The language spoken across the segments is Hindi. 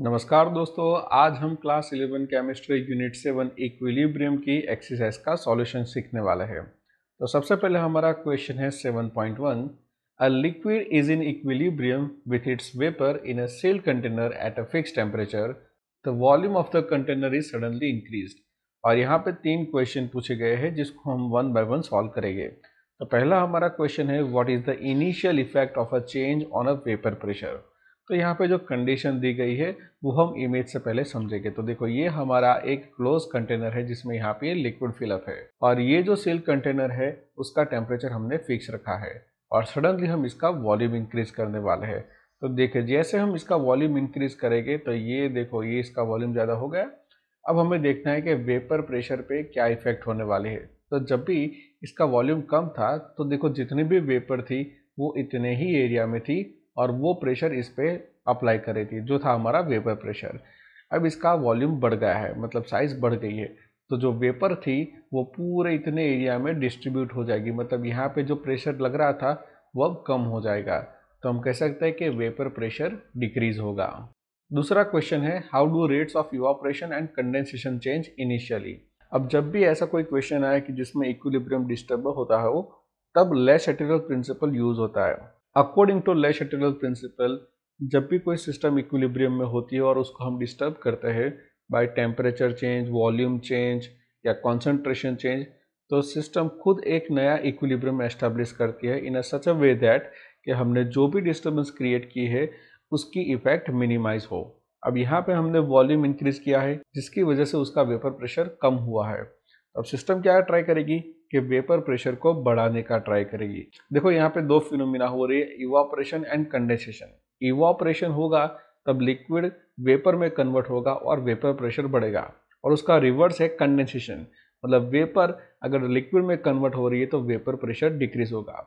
नमस्कार दोस्तों आज हम class 11 chemistry unit seven equilibrium की एक्सरसाइज का सॉल्यूशन सीखने वाले हैं तो सबसे पहले हमारा क्वेश्चन है 7.1 a liquid is in equilibrium with its vapour in a sealed container at a fix temperature the volume of the container is suddenly increase और यहाँ पे तीन क्वेश्चन पूछे गए हैं जिसको हम वन बाय वन सॉल्व करेंगे तो पहला हमारा क्वेश्चन है what is the initial effect of a change on a vapour pressure तो यहाँ पे जो कंडीशन दी गई है वो हम इमेज से पहले समझेंगे तो देखो ये हमारा एक क्लोज कंटेनर है जिसमें यहाँ पे लिक्विड फिलअप है और ये जो सील कंटेनर है उसका टेम्परेचर हमने फिक्स रखा है और सडनली हम इसका वॉल्यूम इंक्रीज करने वाले हैं तो देखिए जैसे हम इसका वॉल्यूम इंक्रीज करेंगे तो ये देखो ये इसका वॉल्यूम ज़्यादा हो गया अब हमें देखना है कि वेपर प्रेशर पे क्या इफेक्ट होने वाले है तो जब भी इसका वॉल्यूम कम था तो देखो जितनी भी वेपर थी वो इतने ही एरिया में थी और वो प्रेशर इस पर अप्लाई करेगी जो था हमारा वेपर प्रेशर अब इसका वॉल्यूम बढ़ गया है मतलब साइज़ बढ़ गई है तो जो वेपर थी वो पूरे इतने एरिया में डिस्ट्रीब्यूट हो जाएगी मतलब यहाँ पे जो प्रेशर लग रहा था वो अब कम हो जाएगा तो हम कह सकते हैं कि वेपर प्रेशर डिक्रीज होगा दूसरा क्वेश्चन है how do rates of evaporation and condensation change initially अब जब भी ऐसा कोई क्वेश्चन आया कि जिसमें इक्विलिब्रियम डिस्टर्ब होता है वो तब लेस एटेरियल प्रिंसिपल यूज होता है अकॉर्डिंग टू लेश एटेरियल प्रिंसिपल जब भी कोई सिस्टम इक्विलिब्रियम में होती है और उसको हम डिस्टर्ब करते हैं by temperature change volume change या कॉन्सेंट्रेशन चेंज तो सिस्टम खुद एक नया इक्विलिब्रियम एस्टेब्लिश करती है इन अ सच अ वे दैट कि हमने जो भी डिस्टर्बेंस क्रिएट की है उसकी इफेक्ट मिनिमाइज हो अब यहाँ पे हमने वॉल्यूम इंक्रीज किया है जिसकी वजह से उसका वेपर प्रेशर कम हुआ है अब सिस्टम क्या ट्राई करेगी कि वेपर प्रेशर को बढ़ाने का ट्राई करेगी देखो यहाँ पे दो फिनोमिना हो रही है इवापरेशन एंड कंडेसेशन इवापरेशन होगा तब लिक्विड वेपर में कन्वर्ट होगा और वेपर प्रेशर बढ़ेगा और उसका रिवर्स है कंडेंसेशन मतलब वेपर अगर लिक्विड में कन्वर्ट हो रही है तो वेपर प्रेशर डिक्रीज होगा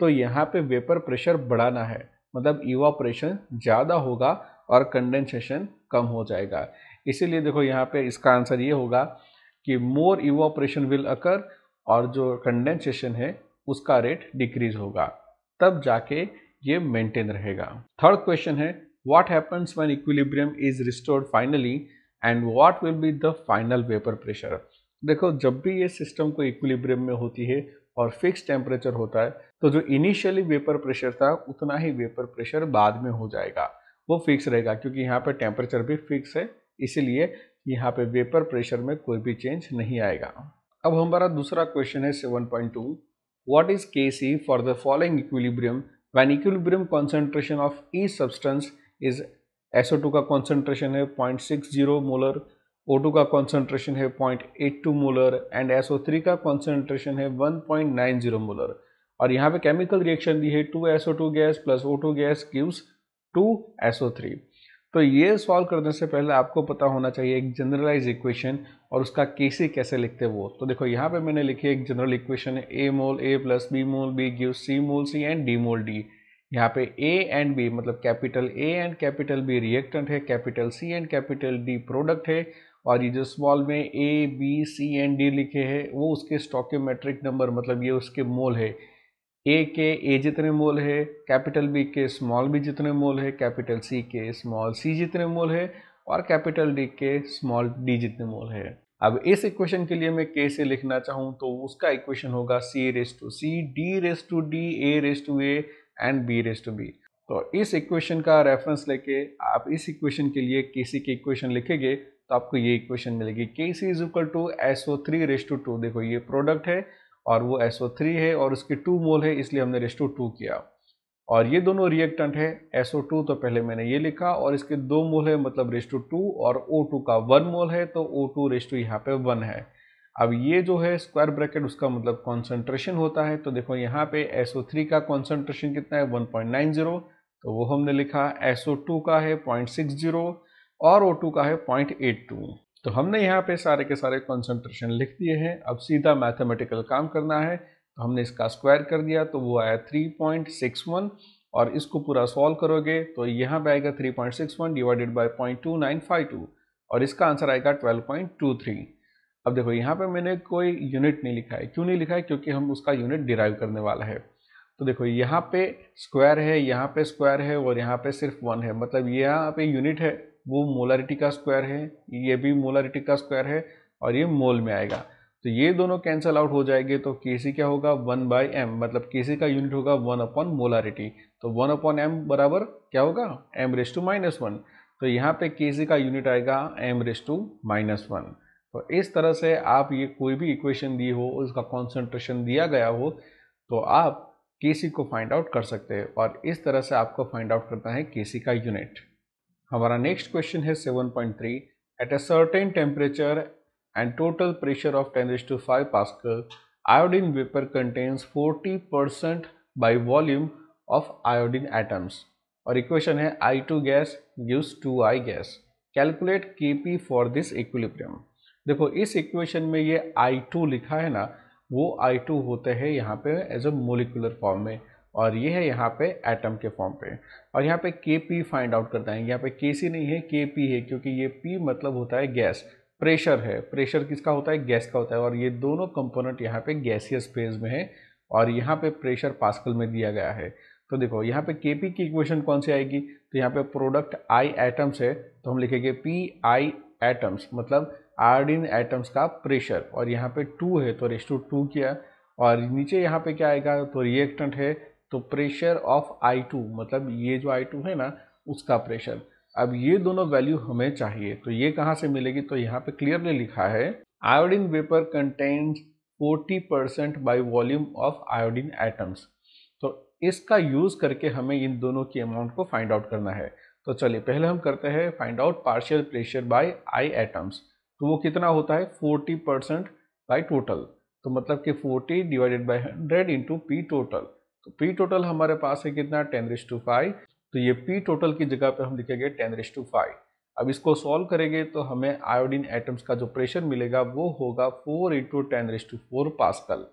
तो यहाँ पे वेपर प्रेशर बढ़ाना है मतलब इवापरेशन ज़्यादा होगा और कंडेंसेशन कम हो जाएगा इसीलिए देखो यहाँ पे इसका आंसर ये होगा कि मोर इवापरेशन विल अकर और जो कंडेंसेशन है उसका रेट डिक्रीज होगा तब जाके ये मेंटेन रहेगा थर्ड क्वेश्चन है what happens when equilibrium is restored finally and what will be the final vapour pressure देखो जब भी ये सिस्टम को इक्विलिब्रियम में होती है और फिक्स टेम्परेचर होता है तो जो इनिशियली वेपर प्रेशर था उतना ही वेपर प्रेशर बाद में हो जाएगा वो फिक्स रहेगा क्योंकि यहाँ पर टेम्परेचर भी फिक्स है इसीलिए यहाँ पे वेपर प्रेशर में कोई भी चेंज नहीं आएगा अब हमारा दूसरा क्वेश्चन है 7.2 what is K C for the following equilibrium when equilibrium concentration of each substance is SO two का कॉन्सेंट्रेशन है point six zero molar O two का कॉन्सेंट्रेशन है point eight two molar and SO three का कॉन्सेंट्रेशन है one point nine zero molar और यहाँ पे केमिकल रिएक्शन दी है two SO two gas plus O two gas gives two SO three तो ये सॉल्व करने से पहले आपको पता होना चाहिए एक जनरलाइज इक्वेशन और उसका के सी कैसे लिखते वो तो देखो यहाँ पे मैंने लिखी एक जनरल इक्वेशन है ए mole A plus B mole B give C mole C and D mole D यहाँ पे ए एंड बी मतलब capital A and capital B reactant है capital C and capital D product है और ये जो स्मॉल में a b c and d लिखे हैं वो उसके स्टॉक्योमेट्रिक नंबर मतलब ये उसके मोल है ए के ए जितने मोल है कैपिटल बी के स्मॉल बी जितने मोल है कैपिटल सी के स्मॉल सी जितने मोल है और कैपिटल डी के स्मॉल डी जितने मोल है अब इस इक्वेशन के लिए मैं के से लिखना चाहूँ तो उसका इक्वेशन होगा C raise to c D raise to d A raise to a and B raise to b तो इस इक्वेशन का रेफरेंस लेके आप इस इक्वेशन के लिए के सी के इक्वेशन लिखेंगे तो आपको ये इक्वेशन मिलेगी K C is equal to S O three raise to two देखो ये प्रोडक्ट है और वो एस ओ थ्री है और उसके टू मोल है इसलिए हमने रेस टू टू किया और ये दोनों रिएक्टेंट है SO2 तो पहले मैंने ये लिखा और इसके दो मोल है मतलब रेस्टू टू और O2 का वन मोल है तो O2 टू रेस्टू यहाँ पे वन है अब ये जो है स्क्वायर ब्रैकेट उसका मतलब कॉन्सेंट्रेशन होता है तो देखो यहाँ पे SO3 का कॉन्सेंट्रेशन कितना है 1.90 तो वो हमने लिखा SO2 का है पॉइंट और ओ का है पॉइंट तो हमने यहाँ पे सारे के सारे कॉन्सेंट्रेशन लिख दिए हैं अब सीधा मैथमेटिकल काम करना है हमने इसका स्क्वायर कर दिया तो वो आया 3.61 और इसको पूरा सॉल्व करोगे तो यहाँ पे आएगा 3.61 डिवाइडेड बाय 0.2952 और इसका आंसर आएगा 12.23 अब देखो यहाँ पे मैंने कोई यूनिट नहीं लिखा है क्यों नहीं लिखा है क्योंकि हम उसका यूनिट डिराइव करने वाला है तो देखो यहाँ पे स्क्वायर है यहाँ पे स्क्वायर है और यहाँ पे सिर्फ वन है मतलब यहाँ पे यूनिट है वो मोलारिटी का स्क्वायर है ये भी मोलारिटी का स्क्वायर है और ये मोल में आएगा तो ये दोनों कैंसल आउट हो जाएंगे तो के सी क्या होगा वन बाई एम मतलब के सी का यूनिट होगा वन अपॉन मोलारिटी तो वन अपॉन एम बराबर क्या होगा M raise to minus one तो यहाँ पे के सी का यूनिट आएगा M raise to minus one तो इस तरह से आप ये कोई भी इक्वेशन दी हो उसका कॉन्सेंट्रेशन दिया गया हो तो आप के सी को फाइंड आउट कर सकते हैं और इस तरह से आपको फाइंड आउट करना है के सी का यूनिट हमारा नेक्स्ट क्वेश्चन है seven point three eight a certain temperature and total pressure of 10 raised to 5 Pascal, iodine vapor contains 40% by volume of iodine atoms. और equation है I2 gas gives 2I gas. Calculate Kp for this equilibrium. देखो इस equation में ये I2 लिखा है ना वो I2 होते हैं यहाँ पे as a molecular form में और ये है यहाँ पे एटम के फॉर्म पे और यहाँ पे Kp फाइंड आउट करता है यहाँ पे Kc नहीं है Kp है क्योंकि ये पी मतलब होता है गैस प्रेशर है प्रेशर किसका होता है गैस का होता है और ये दोनों कंपोनेंट यहाँ पे गैसियस फेज में है और यहाँ पे प्रेशर पास्कल में दिया गया है तो देखो यहाँ पे के पी की इक्वेशन कौन सी आएगी तो यहाँ पे प्रोडक्ट आई एटम्स है तो हम लिखेंगे पी आई एटम्स मतलब इन एटम्स का प्रेशर और यहाँ पे टू है तो रेस्टू टू किया और नीचे यहाँ पे क्या आएगा तो रिएक्टेंट है तो प्रेशर ऑफ आई टू मतलब ये जो आई टू है ना उसका प्रेशर अब ये दोनों वैल्यू हमें चाहिए तो ये कहाँ से मिलेगी तो यहाँ पे क्लियरली लिखा है iodine vapour content 40 percent by volume of iodine atoms तो इसका यूज़ करके हमें इन दोनों की अमाउंट को फाइंड आउट करना है तो चलिए पहले हम करते हैं find out partial pressure by I atoms तो वो कितना होता है 40 परसेंट बाई टोटल तो मतलब कि 40 divided by 100 into P total तो पी टोटल हमारे पास है कितना टेन रिश टू फाइव तो ये पी टोटल की जगह पे हम लिखेंगे टेन रेस टू फाइव अब इसको सॉल्व करेंगे तो हमें आयोडीन एटम्स का जो प्रेशर मिलेगा वो होगा four into ten raise to four pascal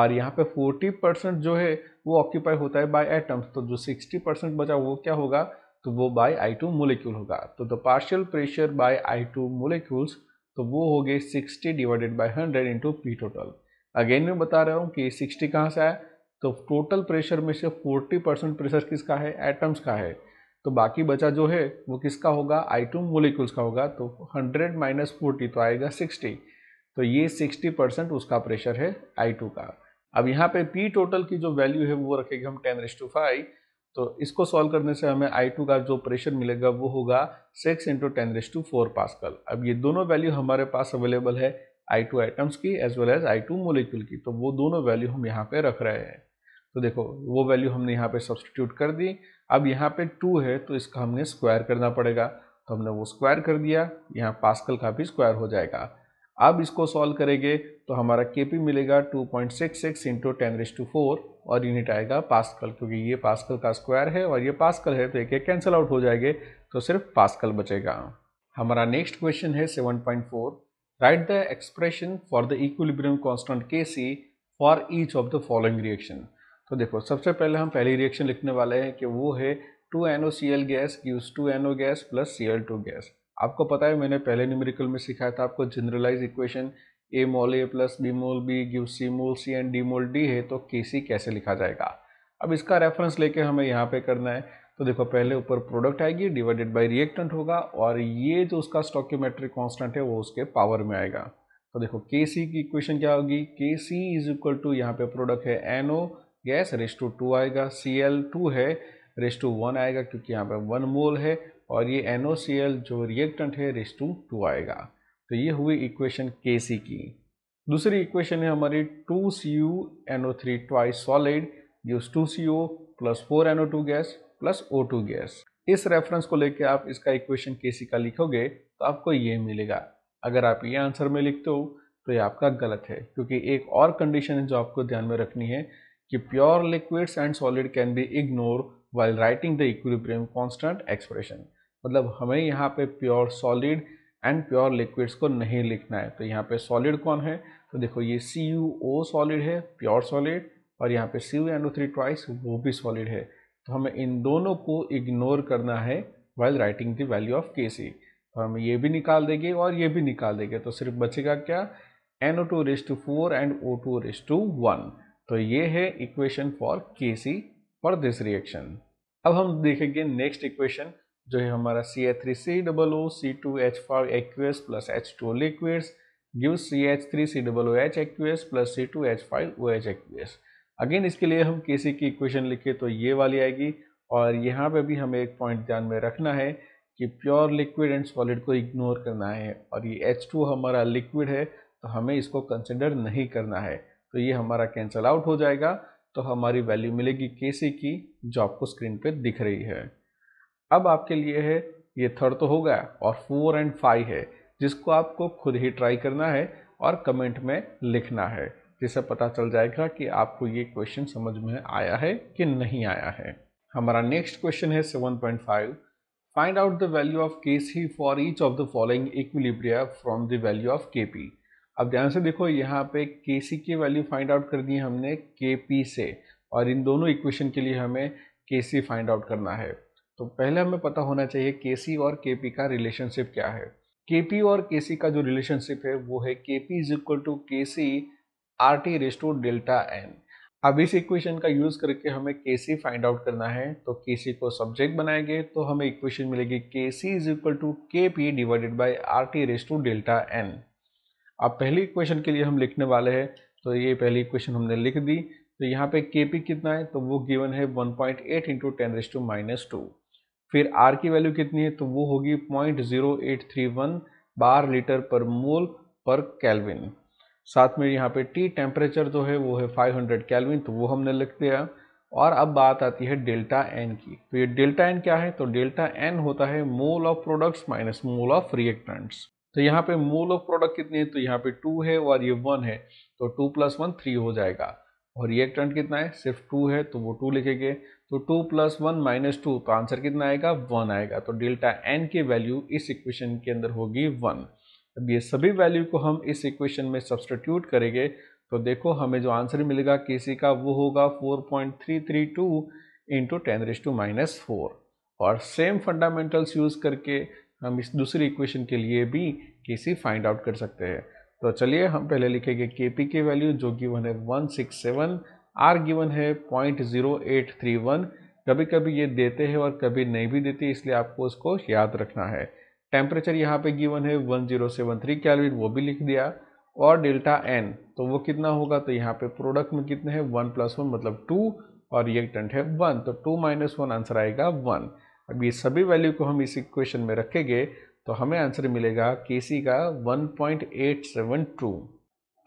और यहाँ पे फोर्टी परसेंट जो है वो ऑक्यूपाई होता है बाय एटम्स तो जो सिक्सटी परसेंट बचा वो क्या होगा तो वो बाय आई टू मोलिक्यूल होगा तो the partial pressure by I two molecules तो वो हो गए sixty divided by hundred into P total again मैं बता रहा हूँ कि सिक्सटी कहाँ से आया तो टोटल प्रेशर में से 40 परसेंट प्रेशर किसका है एटम्स का है तो बाकी बचा जो है वो किसका होगा आई टू मोलिक्यूल्स का होगा तो 100 माइनस फोर्टी तो आएगा 60 तो ये 60 परसेंट उसका प्रेशर है आई टू का अब यहाँ पे पी टोटल की जो वैल्यू है वो रखेंगे हम टेन रेस्टू टू फाइव तो इसको सॉल्व करने से हमें आई टू का जो प्रेशर मिलेगा वो होगा six into ten raise to to four pascal अब ये दोनों वैल्यू हमारे पास अवेलेबल है आई टू आइटम्स की as well as I two molecule की तो वो दोनों वैल्यू हम यहाँ पे रख रहे हैं तो देखो वो वैल्यू हमने यहाँ पे सब्सटीट्यूट कर दी अब यहाँ पे टू है तो इसका हमने स्क्वायर करना पड़ेगा तो हमने वो स्क्वायर कर दिया यहाँ पास्कल का भी स्क्वायर हो जाएगा अब इसको सॉल्व करेंगे तो हमारा के पी मिलेगा two point six six into ten raise to four और यूनिट आएगा पास्कल क्योंकि ये पास्कल का स्क्वायर है और ये पास्कल है तो एक एक कैंसिल आउट हो जाएंगे तो सिर्फ पास्कल बचेगा हमारा नेक्स्ट क्वेश्चन है seven point four write the expression for the equilibrium constant K C for each of the following reaction तो देखो सबसे पहले हम पहली रिएक्शन लिखने वाले हैं कि वो है two N O C L gas gives two N O gas plus C L two gas आपको पता है मैंने पहले न्यूमेरिकल में सिखाया था आपको generalise equation A mole A plus B mole B give C mole C and D mole D है तो के सी कैसे लिखा जाएगा अब इसका रेफरेंस लेके हमें यहाँ पे करना है तो देखो पहले ऊपर प्रोडक्ट आएगी डिवाइडेड बाय रिएक्टेंट होगा और ये जो उसका स्टॉक्यूमेट्रिक कांस्टेंट है वो उसके पावर में आएगा तो देखो के सी की इक्वेशन क्या होगी के सी इज इक्वल टू यहाँ पे प्रोडक्ट है N NO, gas raise to two आएगा सी एल टू है रेस्ट टू वन आएगा क्योंकि यहाँ पर वन मोल है और ये एन ओ सी एल जो रिएक्टेंट है रेस्ट टू टू आएगा तो ये हुई इक्वेशन के सी की दूसरी इक्वेशन है हमारी two C U N O three twice solid use two C O plus four N O two gas plus O two gas इस रेफरेंस को लेकर आप इसका इक्वेशन के सी का लिखोगे तो आपको ये मिलेगा अगर आप ये आंसर में लिखते हो तो ये आपका गलत है क्योंकि एक और कंडीशन है जो आपको ध्यान में रखनी है कि pure liquids and solid can be ignore while writing the equilibrium constant expression मतलब हमें यहाँ पे pure solid and pure liquids को नहीं लिखना है तो यहाँ पे सॉलिड कौन है तो देखो ये सी यू ओ सॉलिड है प्योर सॉलिड और यहाँ पे C U N O three twice वो भी सॉलिड है तो हमें इन दोनों को इग्नोर करना है while writing the value of K C तो हम ये भी निकाल देंगे और ये भी निकाल देंगे तो सिर्फ बचेगा क्या N O two raise to four and O two raise to one तो ये है इक्वेशन फॉर के सी फॉर दिस रिएक्शन अब हम देखेंगे नेक्स्ट इक्वेशन जो है हमारा C H three C double O C two H five X plus H two liquids give C H three C double O H aqueous plus C two H five O H aqueous again इसके लिए हम के सी की इक्वेशन लिखे तो ये वाली आएगी और यहाँ पे भी हमें एक पॉइंट ध्यान में रखना है कि प्योर लिक्विड एंड सॉलिड को इग्नोर करना है और ये एच टू हमारा लिक्विड है तो हमें इसको कंसिडर नहीं करना है तो ये हमारा कैंसल आउट हो जाएगा तो हमारी वैल्यू मिलेगी के सी की जो आपको स्क्रीन पे दिख रही है अब आपके लिए है ये थर्ड तो हो गया और फोर एंड फाइव है जिसको आपको खुद ही ट्राई करना है और कमेंट में लिखना है जिससे पता चल जाएगा कि आपको ये क्वेश्चन समझ में आया है कि नहीं आया है हमारा नेक्स्ट क्वेश्चन है 7.5 the value of K C for each of the following equilibria from the value of K P अब ध्यान से देखो यहाँ पे के सी की वैल्यू फाइंड आउट कर दी हमने के पी से और इन दोनों इक्वेशन के लिए हमें के सी फाइंड आउट करना है तो पहले हमें पता होना चाहिए के सी और के पी का रिलेशनशिप क्या है के पी और के सी का जो रिलेशनशिप है वो है के P is equal to K C R T raise to delta N अब इस इक्वेशन का यूज़ करके हमें के सी फाइंड आउट करना है तो के सी को सब्जेक्ट बनाएंगे तो हमें इक्वेशन मिलेगी K C is equal to K P divided by R T raise to delta N अब पहली इक्वेशन के लिए हम लिखने वाले हैं तो ये पहली इक्वेशन हमने लिख दी तो यहाँ पे के पी कितना है तो वो गिवन है 1.8 point eight into ten raise to minus two फिर आर की वैल्यू कितनी है तो वो होगी point zero eight three one bar litre per mole पर कैलविन साथ में यहाँ पे टी टेम्परेचर जो है वो है 500 कैलविन तो वो हमने लिख दिया और अब बात आती है डेल्टा एन की तो ये डेल्टा एन क्या है तो डेल्टा एन होता है mole of products minus mole of reactants तो यहाँ पे मोल ऑफ प्रोडक्ट कितनी है तो यहाँ पे टू है और ये वन है तो टू प्लस वन थ्री हो जाएगा और रिएक्टेंट कितना है सिर्फ टू है तो वो टू लिखेंगे तो two plus one minus two तो आंसर कितना आएगा वन आएगा तो डेल्टा एन की वैल्यू इस इक्वेशन के अंदर होगी वन अब ये सभी वैल्यू को हम इस इक्वेशन में सब्सटीट्यूट करेंगे तो देखो हमें जो आंसर मिलेगा किसी का वो होगा four point three three two into ten raise to minus four और सेम फंडामेंटल्स यूज़ करके हम इस दूसरी इक्वेशन के लिए भी के सी फाइंड आउट कर सकते हैं तो चलिए हम पहले लिखेंगे के पी की वैल्यू जो गिवन है one six seven R given है point zero eight three one कभी कभी ये देते हैं और कभी नहीं भी देते इसलिए आपको उसको याद रखना है टेम्परेचर यहाँ पे गिवन है one zero seven three kelvin वो भी लिख दिया और डेल्टा एन तो वो कितना होगा तो यहाँ पे प्रोडक्ट में कितने हैं वन प्लस वन मतलब टू और रिएक्टेंट है वन तो टू माइनस वन आंसर आएगा वन अब ये सभी वैल्यू को हम इस इक्वेशन में रखेंगे तो हमें आंसर मिलेगा के सी का 1.872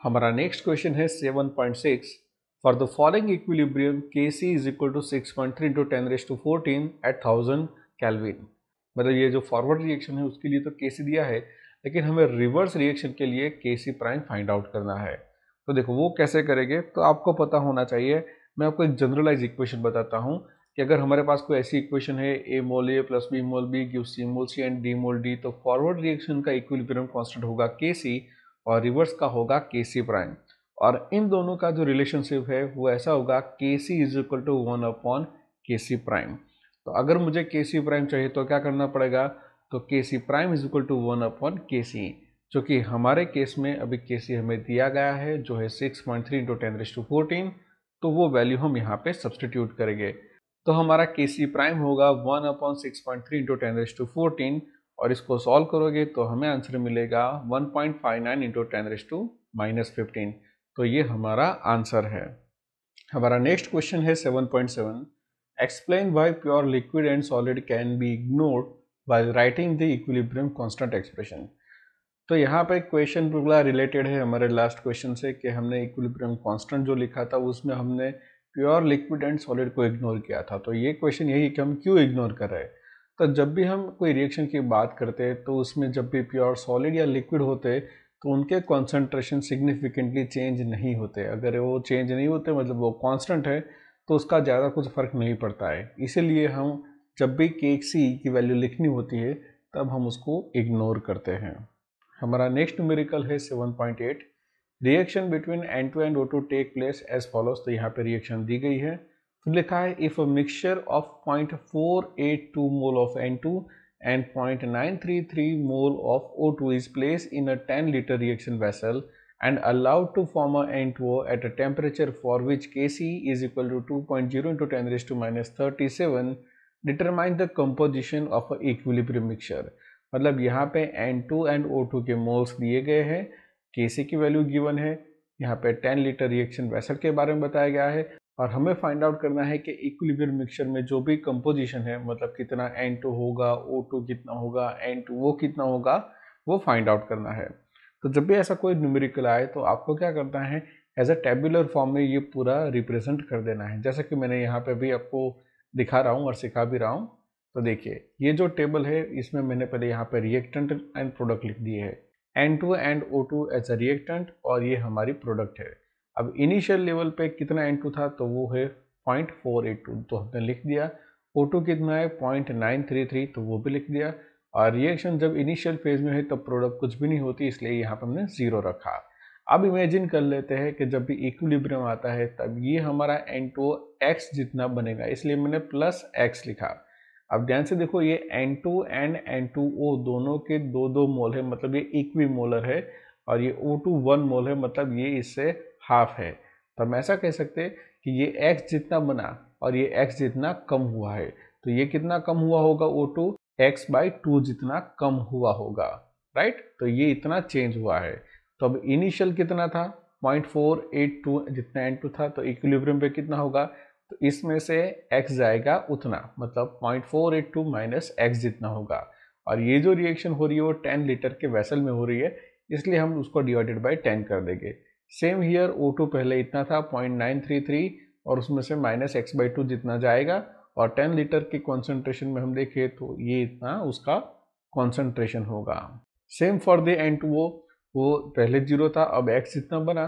हमारा नेक्स्ट क्वेश्चन है 7.6 for the following equilibrium K C is equal to six point three into ten raise to fourteen at thousand kelvin मतलब ये जो फॉरवर्ड रिएक्शन है उसके लिए तो के सी दिया है लेकिन हमें रिवर्स रिएक्शन के लिए के सी प्राइम फाइंड आउट करना है तो देखो वो कैसे करेंगे तो आपको पता होना चाहिए मैं आपको एक जनरलाइज इक्वेशन बताता हूँ कि अगर हमारे पास कोई ऐसी इक्वेशन है ए mole A plus B mole B give C mole C and D mole D तो फॉरवर्ड रिएक्शन का इक्विलिब्रियम कांस्टेंट होगा के सी और रिवर्स का होगा के सी प्राइम और इन दोनों का जो रिलेशनशिप है वो ऐसा होगा K C is equal to one upon K C prime तो अगर मुझे के सी प्राइम चाहिए तो क्या करना पड़ेगा तो K C prime is equal to one upon K C जो कि हमारे केस में अभी के सी हमें दिया गया है जो है six point three into ten raise to fourteen तो वो वैल्यू हम यहाँ पे सब्सटीट्यूट करेंगे तो हमारा के सी प्राइम होगा one upon six point three into ten raise to fourteen और इसको सॉल्व करोगे तो हमें आंसर मिलेगा one point five nine into ten raise to minus fifteen तो ये हमारा आंसर है हमारा नेक्स्ट क्वेश्चन है seven point seven explain by pure liquid and solid can be ignored by writing the equilibrium constant expression तो यहाँ पे क्वेश्चन पूरा रिलेटेड है हमारे लास्ट क्वेश्चन से कि हमने इक्विलिब्रियम कांस्टेंट जो लिखा था उसमें हमने प्योर लिक्विड एंड सॉलिड को इग्नोर किया था तो ये क्वेश्चन यही कि हम क्यों इग्नोर कर रहे हैं तो जब भी हम कोई रिएक्शन की बात करते हैं तो उसमें जब भी प्योर सॉलिड या लिक्विड होते तो उनके कॉन्सेंट्रेशन सिग्निफिकेंटली चेंज नहीं होते अगर वो चेंज नहीं होते मतलब वो कॉन्स्टेंट है तो उसका ज़्यादा कुछ फ़र्क नहीं पड़ता है इसीलिए हम जब भी के सी की वैल्यू लिखनी होती है तब हम उसको इग्नोर करते हैं हमारा नेक्स्ट न्यूमेरिकल है seven point eight reaction between N two and O two take place as follows तो यहाँ पे रिएक्शन दी गई है फिर तो लिखा है if a mixture of point four eight two mole of N two and point nine three three mole of O two is place in a ten litre reaction vessel and allowed to form a N two O at a temperature for which K C is equal to two point zero into ten raise to minus thirty seven determine the composition of a equilibrium mixture मतलब यहाँ पे N two and O two के मोल्स दिए गए हैं के सी की वैल्यू गिवन है यहाँ पे 10 लीटर रिएक्शन वेसल के बारे में बताया गया है और हमें फाइंड आउट करना है कि इक्विलिब्रियम मिक्सचर में जो भी कंपोजिशन है मतलब कितना एन टू होगा ओ टू कितना होगा एन टू वो कितना होगा वो फाइंड आउट करना है तो जब भी ऐसा कोई न्यूमेरिकल आए तो आपको क्या करना है एज अ टेबुलर फॉर्म में ये पूरा रिप्रेजेंट कर देना है जैसा कि मैंने यहाँ पे भी आपको दिखा रहा हूँ और सिखा भी रहा हूँ तो देखिए ये जो टेबल है इसमें मैंने पहले यहाँ पे रिएक्टेंट एंड प्रोडक्ट लिख दिए है N two and O two as a reactant और ये हमारी प्रोडक्ट है अब इनिशियल लेवल पे कितना एन टू था तो वो है पॉइंट फोर एट टू तो हमने लिख दिया ओ टू कितना है पॉइंट नाइन थ्री थ्री तो वो भी लिख दिया और रिएक्शन जब इनिशियल फेज में है तब तो प्रोडक्ट कुछ भी नहीं होती इसलिए यहाँ पर हमने ज़ीरो रखा अब इमेजिन कर लेते हैं कि जब भी इक्विलिब्रियम आता है तब ये हमारा एन टू एक्स जितना बनेगा इसलिए मैंने प्लस एक्स लिखा अब ध्यान से देखो ये N2 एंड ओ दोनों के दो दो मोल है मतलब ये इक्वी मोलर है और ये O2 वन मोल है मतलब ये इससे हाफ है तो हम ऐसा कह सकते हैं कि ये X जितना बना और ये X जितना कम हुआ है तो ये कितना कम हुआ होगा O2 एक्स बाई टू जितना कम हुआ होगा राइट तो ये इतना चेंज हुआ है तो अब इनिशियल कितना था टू जितना टू था तो इक्विलिब्रियम पे कितना होगा तो इसमें से x जाएगा उतना मतलब 0.482 माइनस एक्स जितना होगा और ये जो रिएक्शन हो रही है वो 10 लीटर के वेसल में हो रही है इसलिए हम उसको डिवाइडेड बाई 10 कर देंगे सेम हीयर O2 पहले इतना था 0.933 और उसमें से माइनस एक्स बाई टू जितना जाएगा और 10 लीटर के कॉन्सेंट्रेशन में हम देखें तो ये इतना उसका कॉन्सेंट्रेशन होगा same for the N two वो वो पहले जीरो था अब एक्स जितना बना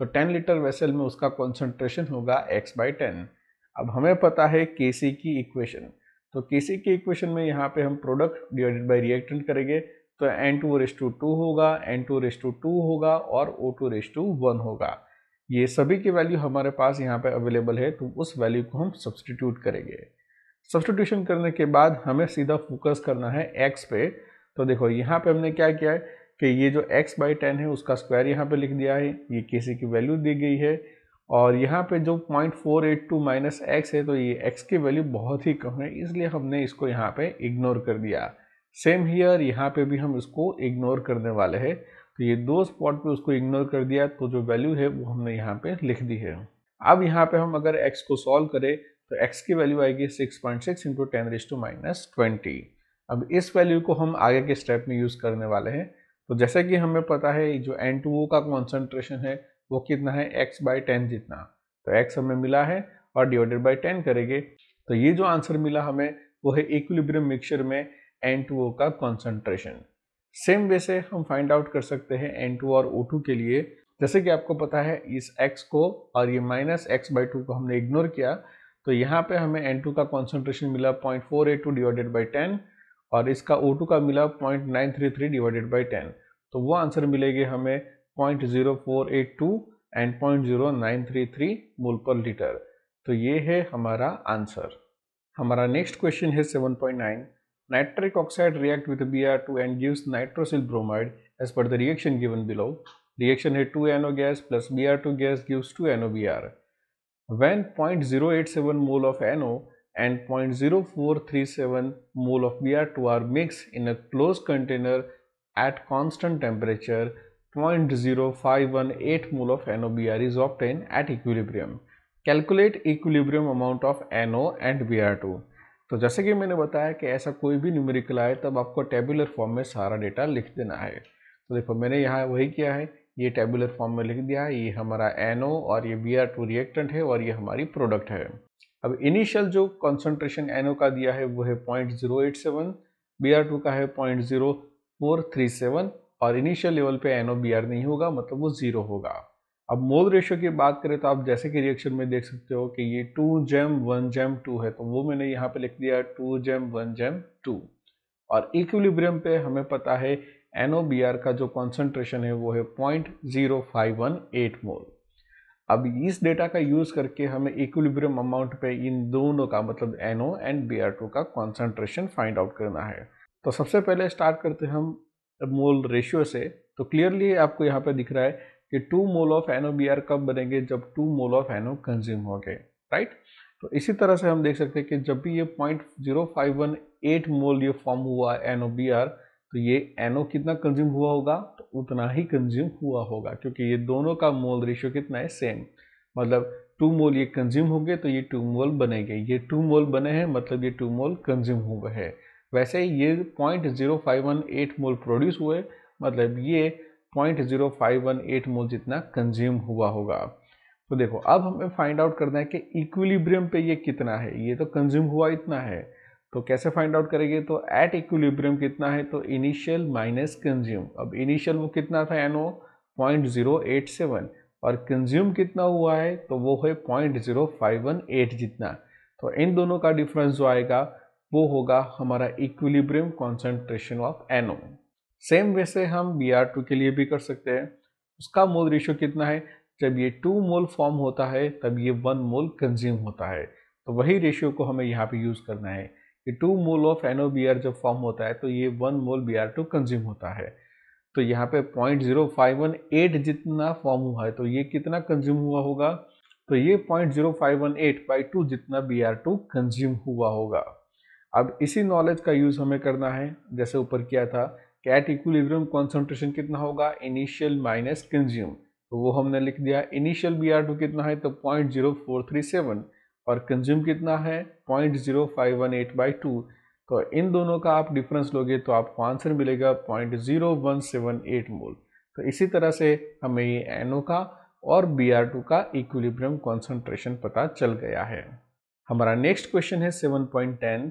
तो 10 लीटर वेसल में उसका कॉन्सेंट्रेशन होगा एक्स बाई टेन अब हमें पता है तो के की इक्वेशन तो के की इक्वेशन में यहाँ पे हम प्रोडक्ट डिवाइडेड बाई रिएक्टेंट करेंगे तो N two raise to two होगा N two raise to two होगा और O two raise to one होगा ये सभी की वैल्यू हमारे पास यहाँ पे अवेलेबल है तो उस वैल्यू को हम सब्सटीट्यूट करेंगे सब्सटीट्यूशन करने के बाद हमें सीधा फोकस करना है एक्स पे तो देखो यहाँ पे हमने क्या किया है कि ये जो एक्स बाई टेन है उसका स्क्वायर यहाँ पे लिख दिया है ये के की वैल्यू दी गई है और यहाँ पे जो 0.482 माइनस एक्स है तो ये एक्स की वैल्यू बहुत ही कम है इसलिए हमने इसको यहाँ पे इग्नोर कर दिया सेम हीयर यहाँ पे भी हम इसको इग्नोर करने वाले हैं तो ये दो स्पॉट पे उसको इग्नोर कर दिया तो जो वैल्यू है वो हमने यहाँ पे लिख दी है अब यहाँ पे हम अगर एक्स को सॉल्व करें तो एक्स की वैल्यू आएगी six point six into ten raise to minus twenty अब इस वैल्यू को हम आगे के स्टेप में यूज़ करने वाले हैं तो जैसे कि हमें पता है जो एन का कॉन्सेंट्रेशन है वो कितना है एक्स बाई टेन जितना तो एक्स हमें मिला है और डिवाइडेड बाई टेन करेंगे तो ये जो आंसर मिला हमें वो है इक्विलिब्रियम मिक्सचर में एन का कॉन्सेंट्रेशन सेम वे से हम फाइंड आउट कर सकते हैं एन और ओ के लिए जैसे कि आपको पता है इस x को और ये माइनस एक्स बाई टू को हमने इग्नोर किया तो यहाँ पे हमें टू का कॉन्सेंट्रेशन मिला point four eight two divided by ten और इसका टू का मिला point nine three three divided by ten तो वो आंसर मिलेगी हमें 0.0482 and 0.0933 mole per liter. तो ये है हमारा आंसर हमारा नेक्स्ट क्वेश्चन है seven point nine nitric oxide react with B R two and gives nitrosyl bromide as per the reaction given below reaction है two NO gas plus B R two gas gives two NO B R when point zero eight seven mole of NO and point zero four three seven mole of B R two are mix in a close container at constant temperature 0.0518 mole of NOBr is obtained at equilibrium. Calculate equilibrium amount of NO and Br2. तो जैसे कि मैंने बताया कि ऐसा कोई भी न्यूमेरिकल आए तब आपको टेबुलर फॉर्म में सारा डेटा लिख देना है तो देखो मैंने यहाँ वही किया है ये टेबुलर फॉर्म में लिख दिया है ये हमारा NO और ये बी आर टू रिएक्टेंट है और ये हमारी प्रोडक्ट है अब इनिशियल जो कॉन्सेंट्रेशन NO का दिया है वो है point zero eight seven B R two का है point zero four three seven और इनिशियल लेवल पे एन नहीं होगा मतलब वो ज़ीरो होगा अब मोल रेशो की बात करें तो आप जैसे कि रिएक्शन में देख सकते हो कि ये two gem one gem two है तो वो मैंने यहाँ पे लिख दिया two gem one gem two और इक्विलिब्रियम पे हमें पता है एन का जो कॉन्सेंट्रेशन है वो है point zero five one eight mole अब इस डेटा का यूज़ करके हमें इक्विलिब्रियम अमाउंट पे इन दोनों का मतलब एनओ एंड बी का कॉन्सेंट्रेशन फाइंड आउट करना है तो सबसे पहले स्टार्ट करते हैं हम मोल रेशियो से तो क्लियरली आपको यहाँ पर दिख रहा है कि two mole of NO B R कब बनेंगे जब two mole of NO consume हो गए राइट तो इसी तरह से हम देख सकते हैं कि जब भी ये point zero five one eight mole ये फॉर्म हुआ एनओ बी आर तो ये एनओ कितना कंज्यूम हुआ होगा तो उतना ही कंज्यूम हुआ होगा क्योंकि ये दोनों का मोल रेशियो कितना है सेम मतलब टू मोल ये कंज्यूम होंगे तो ये टू मोल बनेंगे ये टू मोल बने हैं मतलब ये टू मोल कंज्यूम हुए हैं वैसे ही ये point zero five one eight mole produce हुए मतलब ये point zero five one eight mole जितना कंज्यूम हुआ होगा तो देखो अब हमें फाइंड आउट करना है कि इक्विलिब्रियम पे ये कितना है ये तो कंज्यूम हुआ इतना है तो कैसे फाइंड आउट करेंगे तो एट इक्विलिब्रियम कितना है तो इनिशियल माइनस कंज्यूम अब इनिशियल वो कितना था NO point zero eight seven और कंज्यूम कितना हुआ है तो वो है point zero five one eight जितना तो इन दोनों का डिफरेंस जो आएगा वो होगा हमारा equilibrium concentration of NO same वैसे हम बी आर टू के लिए भी कर सकते हैं उसका मोल रेशियो कितना है जब ये टू मोल फॉर्म होता है तब ये वन मोल कंज्यूम होता है तो वही रेशियो को हमें यहाँ पे यूज़ करना है कि two mole of NO B R जब फॉर्म होता है तो ये one mole B R two consume होता है तो यहाँ पे point zero five one eight जितना फॉर्म हुआ है तो ये कितना कंज्यूम हुआ होगा तो ये point zero five one eight by two जितना बी आर टू कंज्यूम हुआ होगा अब इसी नॉलेज का यूज़ हमें करना है जैसे ऊपर किया था कैट इक्विलिब्रियम कॉन्सेंट्रेशन कितना होगा इनिशियल माइनस कंज्यूम तो वो हमने लिख दिया इनिशियल बी आर टू कितना है तो point zero four three seven और कंज्यूम कितना है point zero five one eight by two तो इन दोनों का आप डिफरेंस लोगे तो आपको आंसर मिलेगा point zero one seven eight mole तो इसी तरह से हमें ये एनओ का और बी आर टू का इक्विलिब्रियम कॉन्सेंट्रेशन पता चल गया है हमारा नेक्स्ट क्वेश्चन है seven point ten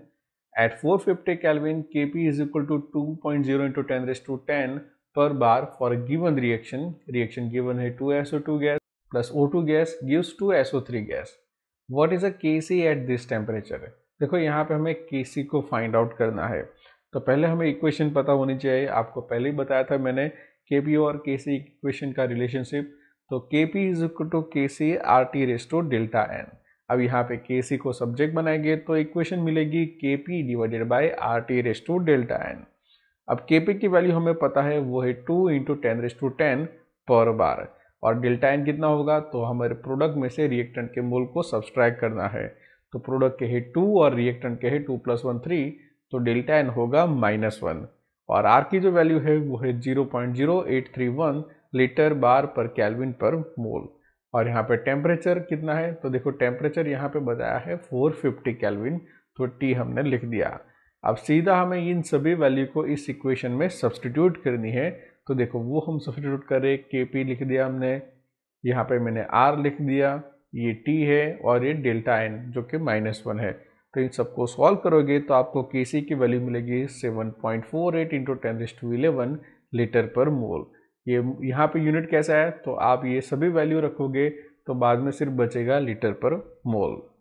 At 450 Kelvin, Kp is equal to 2.0 into 10 raised to 10 per bar for a given reaction. Reaction given here 2SO2 gas plus O2 gas gives 2SO3 gas. What is a Kc at this temperature? देखो यहाँ पे हमें Kc को फाइंड आउट करना है तो पहले हमें इक्वेशन पता होनी चाहिए आपको पहले ही बताया था मैंने Kp और Kc इक्वेशन का रिलेशनशिप तो Kp is equal to Kc RT raised to delta N अब यहाँ पे के सी को सब्जेक्ट बनाएंगे तो इक्वेशन मिलेगी K P divided by R T raise to delta N अब के पी की वैल्यू हमें पता है वो है two into ten raise to ten per bar और डेल्टा एन कितना होगा तो हमारे प्रोडक्ट में से रिएक्टेंट के मोल को सब्सक्राइब करना है तो प्रोडक्ट के है टू और रिएक्टेंट के है टू प्लस वन थ्री तो डेल्टा एन होगा माइनस वन और आर की जो वैल्यू है वो है zero point zero eight three one litre bar per kelvin पर मोल और यहाँ पे टेम्परेचर कितना है तो देखो टेम्परेचर यहाँ पे बताया है 450 कैलविन तो टी हमने लिख दिया अब सीधा हमें इन सभी वैल्यू को इस इक्वेशन में सब्सटीट्यूट करनी है तो देखो वो हम सब्सटीट्यूट करें के पी लिख दिया हमने यहाँ पे मैंने आर लिख दिया ये टी है और ये डेल्टा एन जो कि माइनस वन है तो इन सबको सॉल्व करोगे तो आपको के सी की वैल्यू मिलेगी seven point four eight into ten to eleven litre per mole ये यहाँ पे यूनिट कैसा है तो आप ये सभी वैल्यू रखोगे तो बाद में सिर्फ बचेगा लीटर पर मोल